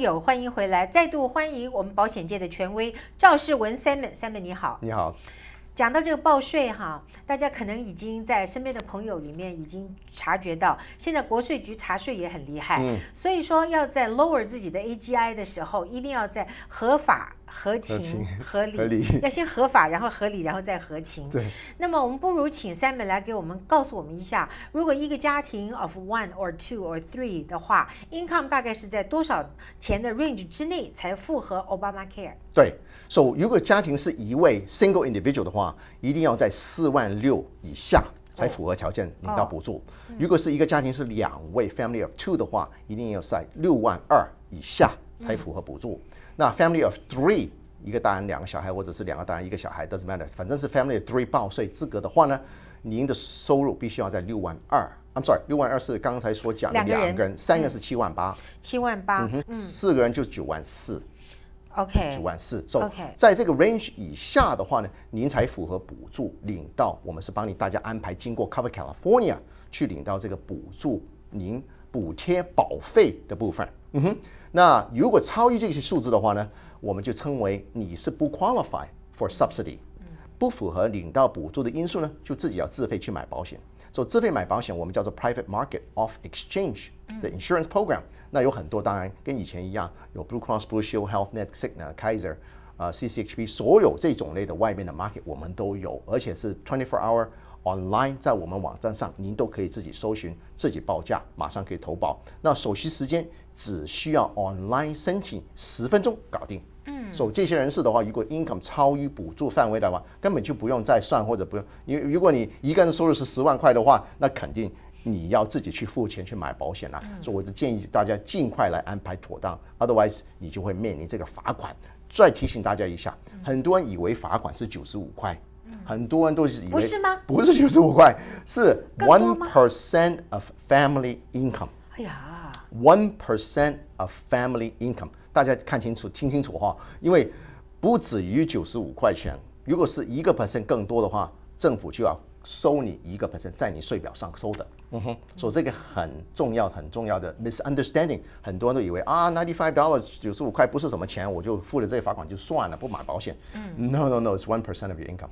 有欢迎回来，再度欢迎我们保险界的权威赵世文 Simon，Simon 你好，你好。讲到这个报税哈，大家可能已经在身边的朋友里面已经察觉到，现在国税局查税也很厉害，所以说要在 lower 自己的 AGI 的时候，一定要在合法。合情合理，要先合法，然后合理，然后再合情。对。那么我们不如请三美来给我们告诉我们一下，如果一个家庭 of one or two or three 的话，income 大概是在多少钱的 range 之内才符合 Obamacare？对。So 如果家庭是一位 single individual 的话，一定要在四万六以下才符合条件领到补助。如果是一个家庭是两位 family of two 的话，一定要在六万二以下。才符合补助。那 family of three，一个大人两个小孩，或者是两个大人一个小孩，都 t t e r 反正是 family of three 报税资格的话呢，您的收入必须要在六万二。I'm sorry，六万二是刚才所讲的两个人，三个是七万八，七万八，四个人就九万四。OK，九万四。OK，在这个 range 以下的话呢，您才符合补助，领到我们是帮你大家安排经过 Cover California 去领到这个补助，您补贴保费的部分。嗯哼，那如果超于这些数字的话呢，我们就称为你是不 qualify for subsidy，不符合领到补助的因素呢，就自己要自费去买保险。所以自费买保险，我们叫做 private market of exchange 的 insurance program。那有很多，当然跟以前一样，有 Blue Cross Blue Shield Health Net、Cigna Kaiser，啊，CCHP，所有这种类的外面的 market 我们都有，而且是 twenty four hour online，在我们网站上您都可以自己搜寻、自己报价，马上可以投保。那手续时间。只需要 online 申请，十分钟搞定。嗯，所以这些人士的话，如果 income 超于补助范围的话，根本就不用再算或者不用。因为如果你一个人收入是十万块的话，那肯定你要自己去付钱去买保险了。所以我就建议大家尽快来安排妥当，otherwise 你就会面临这个罚款。再提醒大家一下，很多人以为罚款是九十五块，很多人都以为不是吗？不是九十五块，是 one percent of family income。哎呀。One percent of family income，大家看清楚，听清楚哈，因为不止于九十五块钱。如果是一个 percent 更多的话，政府就要收你一个 percent 在你税表上收的。嗯哼，所以这个很重要，很重要的 misunderstanding，很多人都以为啊，ninety five dollars 九十五块不是什么钱，我就付了这个罚款就算了，不买保险。嗯，No，No，No，It's one percent of your income。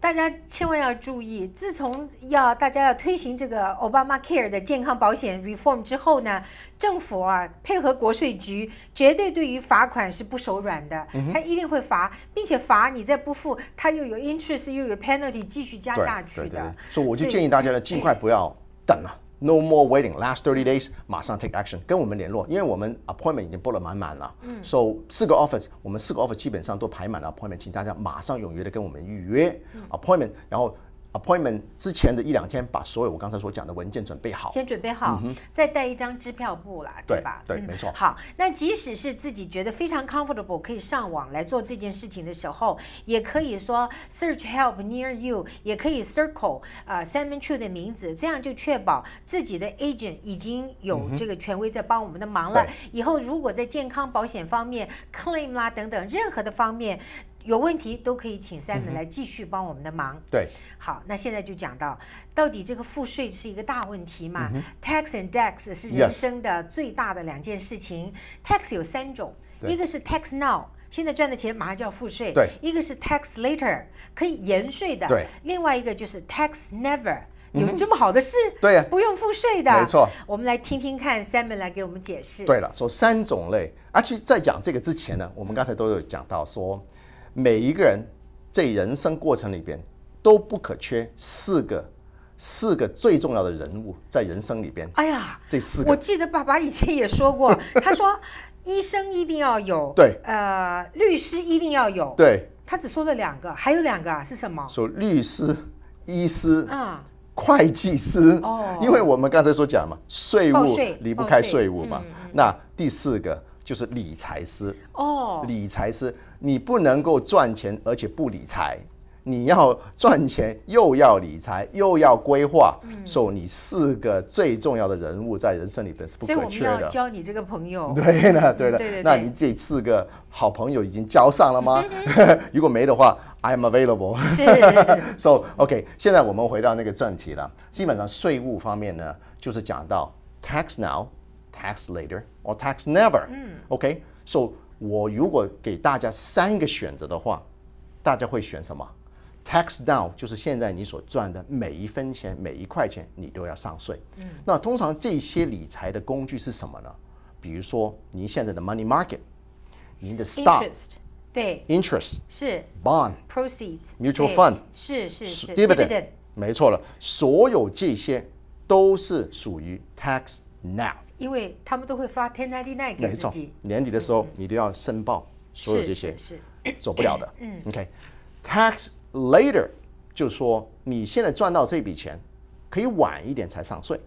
大家千万要注意，自从要大家要推行这个 Obama Care 的健康保险 Reform 之后呢，政府啊配合国税局，绝对对于罚款是不手软的，他一定会罚，并且罚你再不付，他又有 interest 又有 penalty 继续加下去的。所以我就建议大家呢，尽快不要等了。No more waiting. Last 30 days，马上 take action，跟我们联络，因为我们 appointment 已经 book 了满满了。嗯，So 四个 office，我们四个 office 基本上都排满了 appointment，请大家马上踊跃的跟我们预约 appointment，然后。appointment 之前的一两天，把所有我刚才所讲的文件准备好。先准备好，再带一张支票簿啦，对吧？对，没错。好，那即使是自己觉得非常 comfortable，可以上网来做这件事情的时候，也可以说 search help near you，也可以 circle 啊 Simon Chu 的名字，这样就确保自己的 agent 已经有这个权威在帮我们的忙了。以后如果在健康保险方面 claim 啦等等任何的方面。有问题都可以请 s i m o n 来继续帮我们的忙。对，好，那现在就讲到到底这个赋税是一个大问题嘛？Tax and d e x t 是人生的最大的两件事情。Tax 有三种，一个是 tax now，现在赚的钱马上就要付税；对，一个是 tax later，可以延税的；对，另外一个就是 tax never，有这么好的事？对，不用付税的。没错，我们来听听看 s i m o n 来给我们解释。对了，说三种类。而且在讲这个之前呢，我们刚才都有讲到说。每一个人在人生过程里边都不可缺四个四个最重要的人物在人生里边。哎呀，这四个，我记得爸爸以前也说过，他说医生一定要有，对，呃，律师一定要有，对，他只说了两个，还有两个是什么？说律师、医师、啊，会计师，哦，因为我们刚才说讲嘛，税务离不开税务嘛，那第四个。就是理财师哦，理财师，你不能够赚钱而且不理财，你要赚钱又要理财又要规划，所以你四个最重要的人物在人生里边是不可缺的。所以我们要交你这个朋友。对了，对了，对对对，那你这四个好朋友已经交上了吗？如果没的话，I am available。是。So OK，现在我们回到那个正题了。基本上税务方面呢，就是讲到 tax now。Tax later or tax never? OK，s o 我如果给大家三个选择的话，大家会选什么？Tax d o w n 就是现在你所赚的每一分钱、每一块钱你都要上税。那通常这些理财的工具是什么呢？比如说您现在的 Money Market、您的 Stock、对，Interest 是 Bond、Proceeds、Mutual Fund 是是是 Dividend，没错了，所有这些都是属于 Tax now。因为他们都会发天灾地难给自己。年底的时候，你都要申报所有这些，是走不了的。嗯，OK，tax later，就说你现在赚到这笔钱，可以晚一点才上税。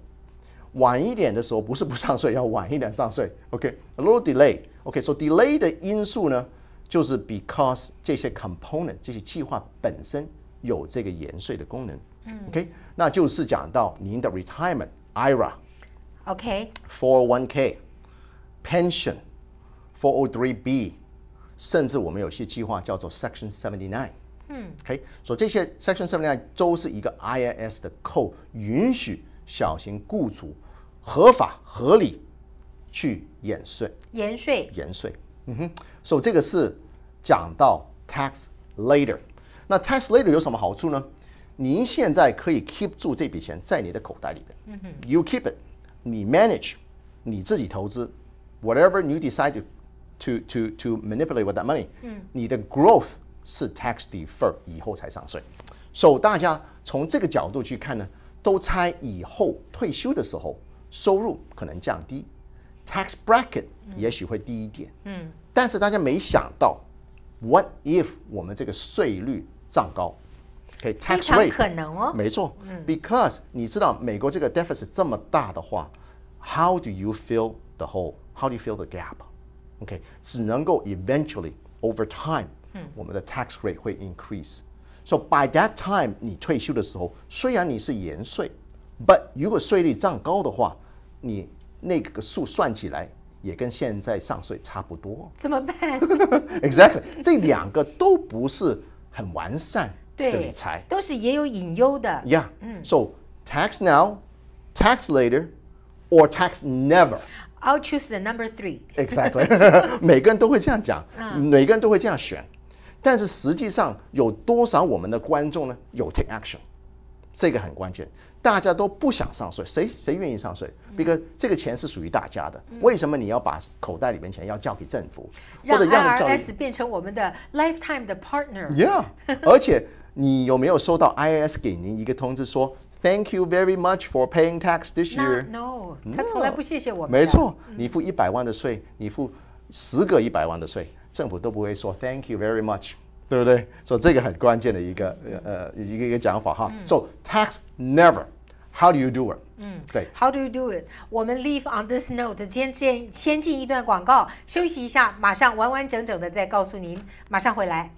晚一点的时候不是不上税，要晚一点上税。OK，a little delay。OK，so delay 的因素呢，就是 because 这些 component 这些计划本身有这个延税的功能。嗯，OK，那就是讲到您的 retirement IRA。OK，401k，pension，403b，甚至我们有些计划叫做 Section 79，嗯，OK，所以这些 Section 79都是一个 IRS 的扣，允许小型雇主合法合理去延税，延税，延税，嗯哼，所以这个是讲到 tax later。那 tax later 有什么好处呢？您现在可以 keep 住这笔钱在你的口袋里边，嗯哼，you keep it。你 manage 你自己投资，whatever you decide to to to to manipulate with that money，你的 growth 是 tax defer 以后才上税，所以大家从这个角度去看呢，都猜以后退休的时候收入可能降低，tax bracket 也许会低一点，嗯，但是大家没想到，what if 我们这个税率涨高？给 tax rate 可能哦，没错，because 你知道美国这个 deficit 这么大的话，how do you fill the hole？How do you fill the gap？OK，只能够 eventually over time，我们的 tax rate 会 increase。So by that time，你退休的时候，虽然你是延税，but 如果税率涨高的话，你那个数算起来也跟现在上税差不多。怎么办？Exactly，这两个都不是很完善。对理财都是也有隐忧的呀嗯 so tax now tax later or tax never i'll choose the number three exactly 每个人都会这样讲每个人都会这样选但是实际上有多少我们的观众呢有 take action 这个很关键大家都不想上税谁谁愿意上税 big 这个钱是属于大家的为什么你要把口袋里面钱要交给政府或者让你开始变成我们的 lifetime 的 partner yeah 而且你有没有收到 i s 给您一个通知说 Thank you very much for paying tax this year？No，他从来不谢谢我们。没错，你付一百万的税，你付十个一百万的税，政府都不会说 Thank you very much，对不对？所以这个很关键的一个呃一个一个讲法哈。So tax never，how do you do it？嗯，对。How do you do it？我们 leave on this note，先先先进一段广告，休息一下，马上完完整整的再告诉您，马上回来。